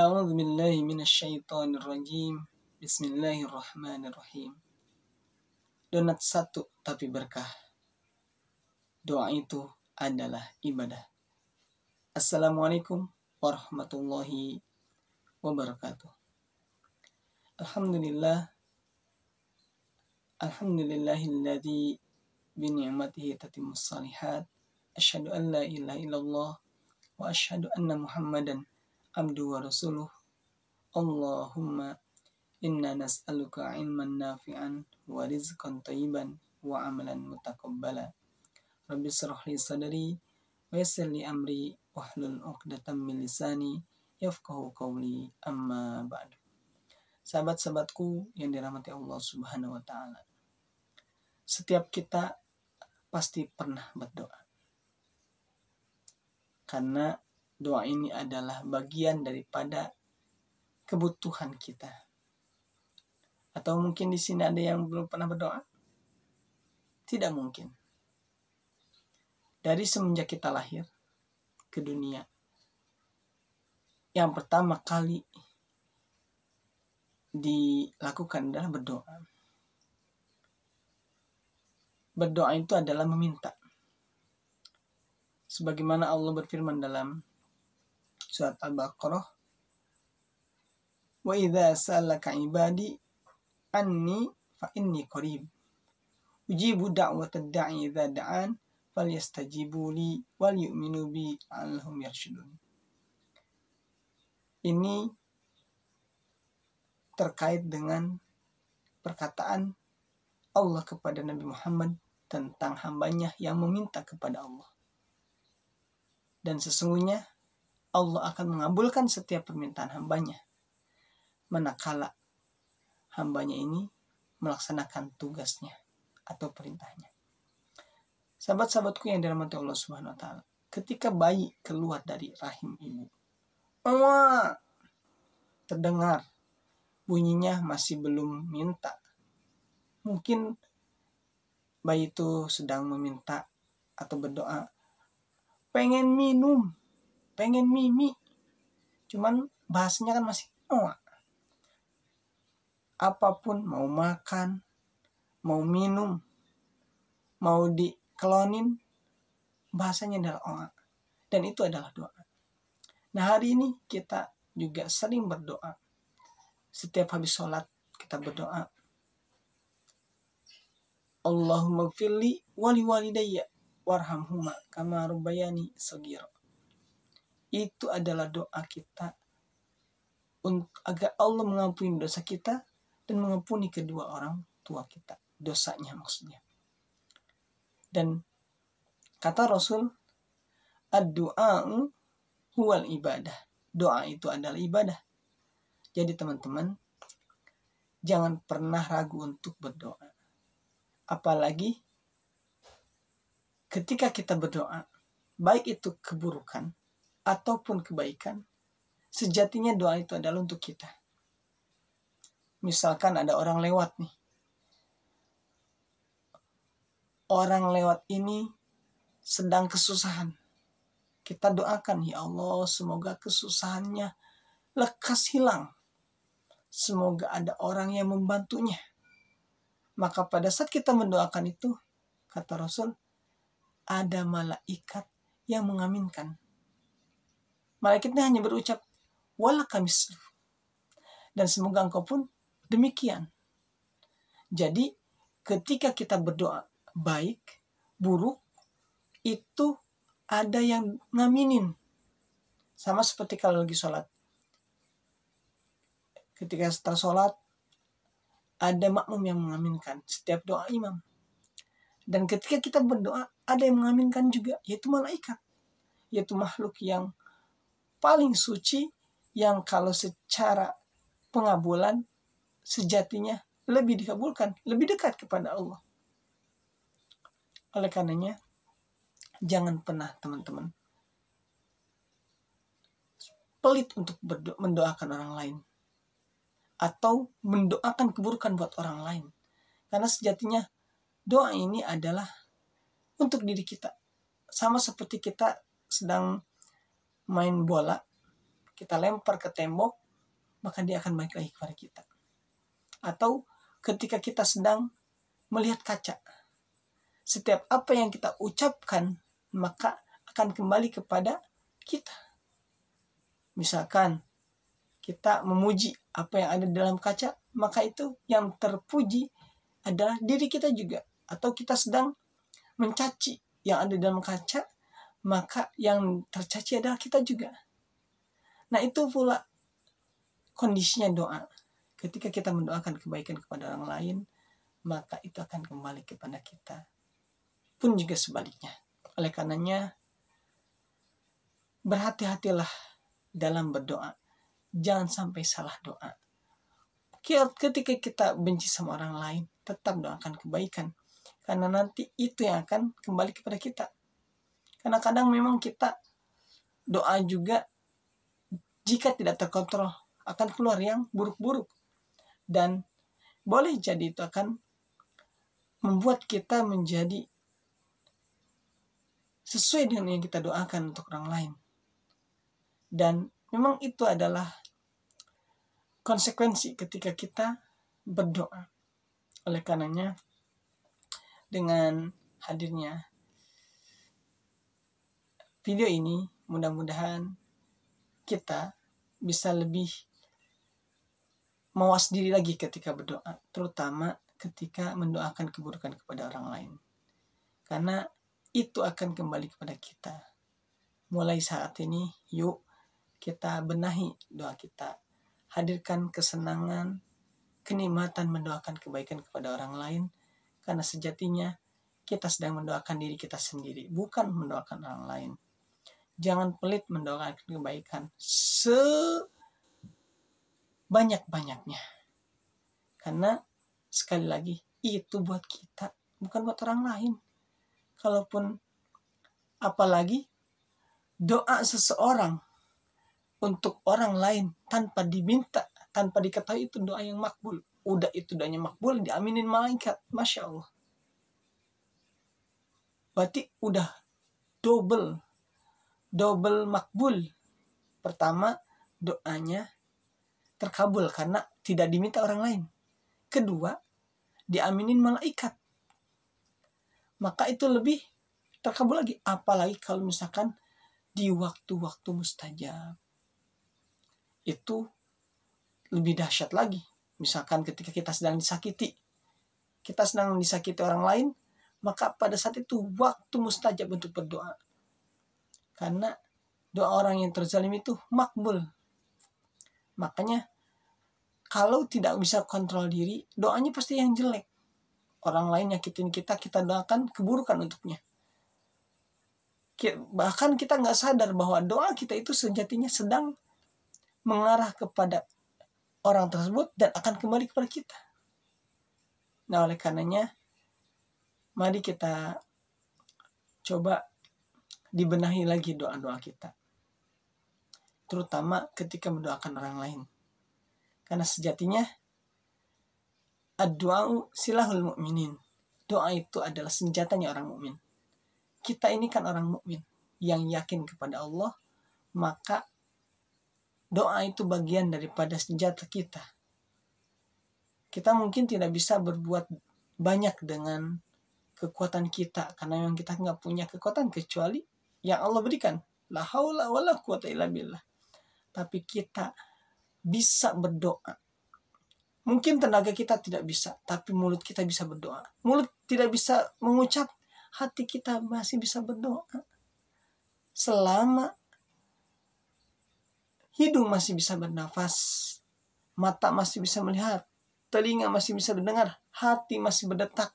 أعوذ بالله من الشaitan rajim Bismillahirrahmanirrahim Donat satu tapi berkah Doa itu adalah ibadah Assalamualaikum warahmatullahi wabarakatuh Alhamdulillah Alhamdulillahilladzi bini'matihi tatimus salihat Asyhadu an la ilaha illallah wa asyhadu anna Muhammadan abdu wa rasuluh. Allahumma inna nas'aluka ilman nafi'an wa rizqan tayyiban wa amalan mutakabbala. Rabbi syrah li sadari wa yassir li amri wahlul 'uqdatam min lisani yafqahu qawli amma ba'du. Sahabat-sahabatku yang dirahmati Allah Subhanahu wa taala. Setiap kita pasti pernah berdoa. Karena Doa ini adalah bagian daripada kebutuhan kita. Atau mungkin di sini ada yang belum pernah berdoa? Tidak mungkin. Dari semenjak kita lahir ke dunia, yang pertama kali dilakukan adalah berdoa. Berdoa itu adalah meminta. Sebagaimana Allah berfirman dalam surat Al-Baqarah wa idza salaka ibadi anni fa inni qarib ujibu da'wat ad da'i idza da'an falyastajibu li wal yu'minu bi allahum yarshudun ini terkait dengan perkataan Allah kepada Nabi Muhammad tentang hambanya yang meminta kepada Allah. Dan sesungguhnya Allah akan mengabulkan setiap permintaan hambanya. Manakala hambanya ini melaksanakan tugasnya atau perintahnya. Sahabat-sahabatku yang dirahmati Allah Subhanahu wa taala, ketika bayi keluar dari rahim ibu, Wah, terdengar bunyinya masih belum minta. Mungkin bayi itu sedang meminta atau berdoa, pengen minum, pengen mimi cuman bahasnya kan masih oh apapun mau makan mau minum mau dikelonin bahasanya adalah oh, dan itu adalah doa nah hari ini kita juga sering berdoa setiap habis sholat kita berdoa Allahumma fili wali walidayya warhamhuma kama kamarubayani sagira itu adalah doa kita agar Allah mengampuni dosa kita dan mengampuni kedua orang tua kita dosanya maksudnya dan kata Rasul doa huwal ibadah doa itu adalah ibadah jadi teman-teman jangan pernah ragu untuk berdoa apalagi ketika kita berdoa baik itu keburukan ataupun kebaikan, sejatinya doa itu adalah untuk kita. Misalkan ada orang lewat nih. Orang lewat ini sedang kesusahan. Kita doakan, ya Allah, semoga kesusahannya lekas hilang. Semoga ada orang yang membantunya. Maka pada saat kita mendoakan itu, kata Rasul, ada malaikat yang mengaminkan Malaikatnya hanya berucap, wala mislu. Dan semoga engkau pun demikian. Jadi, ketika kita berdoa baik, buruk, itu ada yang ngaminin. Sama seperti kalau lagi sholat. Ketika setelah sholat, ada makmum yang mengaminkan setiap doa imam. Dan ketika kita berdoa, ada yang mengaminkan juga, yaitu malaikat. Yaitu makhluk yang paling suci yang kalau secara pengabulan sejatinya lebih dikabulkan, lebih dekat kepada Allah. Oleh karenanya, jangan pernah teman-teman pelit untuk mendoakan orang lain atau mendoakan keburukan buat orang lain. Karena sejatinya doa ini adalah untuk diri kita. Sama seperti kita sedang main bola, kita lempar ke tembok, maka dia akan balik lagi kepada kita. Atau ketika kita sedang melihat kaca, setiap apa yang kita ucapkan, maka akan kembali kepada kita. Misalkan kita memuji apa yang ada dalam kaca, maka itu yang terpuji adalah diri kita juga. Atau kita sedang mencaci yang ada dalam kaca, maka yang tercaci adalah kita juga. Nah, itu pula kondisinya doa. Ketika kita mendoakan kebaikan kepada orang lain, maka itu akan kembali kepada kita. Pun juga sebaliknya. Oleh karenanya, berhati-hatilah dalam berdoa. Jangan sampai salah doa. Ketika kita benci sama orang lain, tetap doakan kebaikan. Karena nanti itu yang akan kembali kepada kita karena kadang memang kita doa juga jika tidak terkontrol akan keluar yang buruk-buruk dan boleh jadi itu akan membuat kita menjadi sesuai dengan yang kita doakan untuk orang lain dan memang itu adalah konsekuensi ketika kita berdoa oleh karenanya dengan hadirnya video ini mudah-mudahan kita bisa lebih mawas diri lagi ketika berdoa, terutama ketika mendoakan keburukan kepada orang lain. Karena itu akan kembali kepada kita. Mulai saat ini, yuk kita benahi doa kita. Hadirkan kesenangan, kenikmatan mendoakan kebaikan kepada orang lain, karena sejatinya kita sedang mendoakan diri kita sendiri, bukan mendoakan orang lain jangan pelit mendoakan kebaikan sebanyak-banyaknya. Karena sekali lagi itu buat kita, bukan buat orang lain. Kalaupun apalagi doa seseorang untuk orang lain tanpa diminta, tanpa diketahui itu doa yang makbul. Udah itu doanya makbul, diaminin malaikat. Masya Allah. Berarti udah double double makbul. Pertama, doanya terkabul karena tidak diminta orang lain. Kedua, diaminin malaikat. Maka itu lebih terkabul lagi. Apalagi kalau misalkan di waktu-waktu mustajab. Itu lebih dahsyat lagi. Misalkan ketika kita sedang disakiti, kita sedang disakiti orang lain, maka pada saat itu waktu mustajab untuk berdoa. Karena doa orang yang terzalim itu makbul. Makanya kalau tidak bisa kontrol diri, doanya pasti yang jelek. Orang lain nyakitin kita, kita doakan keburukan untuknya. Bahkan kita nggak sadar bahwa doa kita itu sejatinya sedang mengarah kepada orang tersebut dan akan kembali kepada kita. Nah, oleh karenanya, mari kita coba dibenahi lagi doa-doa kita. Terutama ketika mendoakan orang lain. Karena sejatinya, ad-du'a'u silahul mu'minin. Doa itu adalah senjatanya orang mukmin. Kita ini kan orang mukmin yang yakin kepada Allah, maka doa itu bagian daripada senjata kita. Kita mungkin tidak bisa berbuat banyak dengan kekuatan kita karena yang kita nggak punya kekuatan kecuali yang Allah berikan. La haula wala quwata illa billah. Tapi kita bisa berdoa. Mungkin tenaga kita tidak bisa, tapi mulut kita bisa berdoa. Mulut tidak bisa mengucap, hati kita masih bisa berdoa. Selama hidung masih bisa bernafas, mata masih bisa melihat, telinga masih bisa mendengar, hati masih berdetak,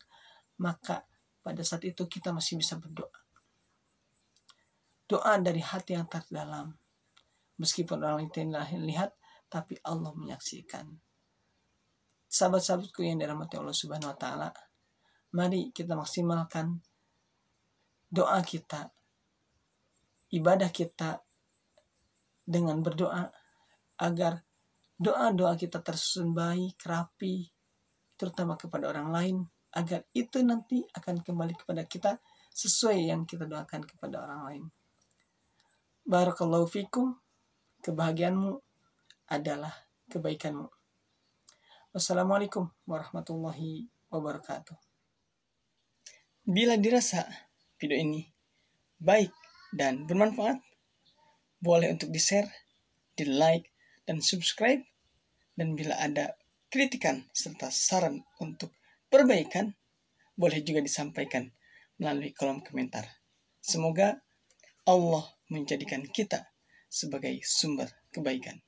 maka pada saat itu kita masih bisa berdoa. Doa dari hati yang terdalam. Meskipun orang lain tidak lihat, tapi Allah menyaksikan. Sahabat-sahabatku yang dirahmati Allah Subhanahu wa taala, mari kita maksimalkan doa kita, ibadah kita dengan berdoa agar doa-doa kita tersusun baik, rapi, terutama kepada orang lain, agar itu nanti akan kembali kepada kita sesuai yang kita doakan kepada orang lain. Barakallahu fikum. Kebahagiaanmu adalah kebaikanmu. Wassalamualaikum warahmatullahi wabarakatuh. Bila dirasa video ini baik dan bermanfaat, boleh untuk di-share, di-like, dan subscribe. Dan bila ada kritikan serta saran untuk perbaikan, boleh juga disampaikan melalui kolom komentar. Semoga Allah menjadikan kita sebagai sumber kebaikan.